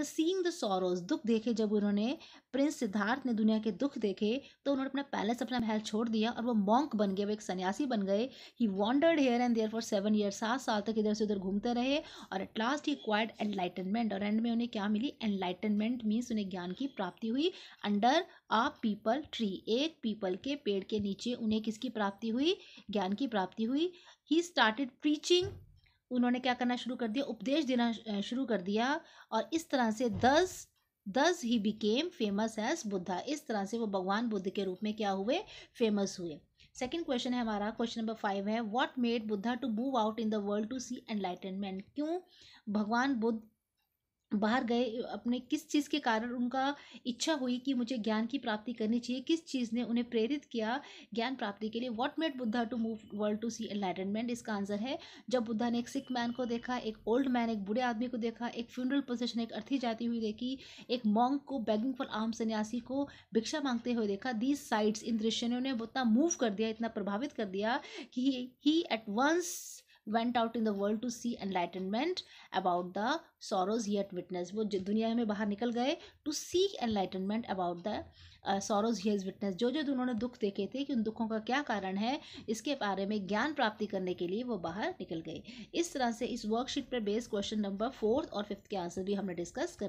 after seeing the sorrows दुख देखे जब उन्होंने प्रिंस सिद्धार्थ ने दुनिया के दुख देखे तो उन्होंने अपना पैलेस अपना महल छोड़ दिया और वो मॉन्क बन गए वो एक सन्यासी बन गए he wandered here and there for seven year सात साल तक इधर से उधर घूमते रहे और at last he acquired enlightenment और एंड में उन्हें क्या मिली एनलाइटनमेंट मीन्स उन्हें ज्ञान की प्राप्ति हुई अंडर अ पीपल ट्री एक पीपल के पेड़ के नीचे उन्हें किसकी प्राप्ति हुई ज्ञान की प्राप्ति हुई ही स्टार्टेड प्रीचिंग उन्होंने क्या करना शुरू कर दिया उपदेश देना शुरू कर दिया और इस तरह से दस दस he became famous as Buddha इस तरह से वो भगवान बुद्ध के रूप में क्या हुए फेमस हुए सेकेंड क्वेश्चन है हमारा क्वेश्चन नंबर फाइव है what made Buddha to move out in the world to see enlightenment क्यों भगवान बुद्ध बाहर गए अपने किस चीज़ के कारण उनका इच्छा हुई कि मुझे ज्ञान की प्राप्ति करनी चाहिए किस चीज़ ने उन्हें प्रेरित किया ज्ञान प्राप्ति के लिए what made Buddha to move world to see enlightenment इसका आंसर है जब बुद्धा ने एक सिख मैन को देखा एक ओल्ड मैन एक बुढ़े आदमी को देखा एक फ्यूनरल पोजिशन एक अर्थी जाती हुई देखी एक मॉन्ग को बैगिंग फॉर आम सन्यासी को भिक्षा मांगते हुए देखा दीज साइड्स इन दृश्य ने उन्हें उतना मूव कर दिया इतना प्रभावित कर दिया कि he at once out in the world to see enlightenment about the sorrows he yet witness वो दुनिया में बाहर निकल गए to see enlightenment about the sorrows he he witness जो जो उन्होंने दुख देखे थे कि उन दुखों का क्या कारण है इसके बारे में ज्ञान प्राप्ति करने के लिए वो बाहर निकल गए इस तरह से इस वर्कशीट पर बेस्ड क्वेश्चन नंबर फोर्थ और फिफ्थ के आंसर भी हमने डिस्कस कर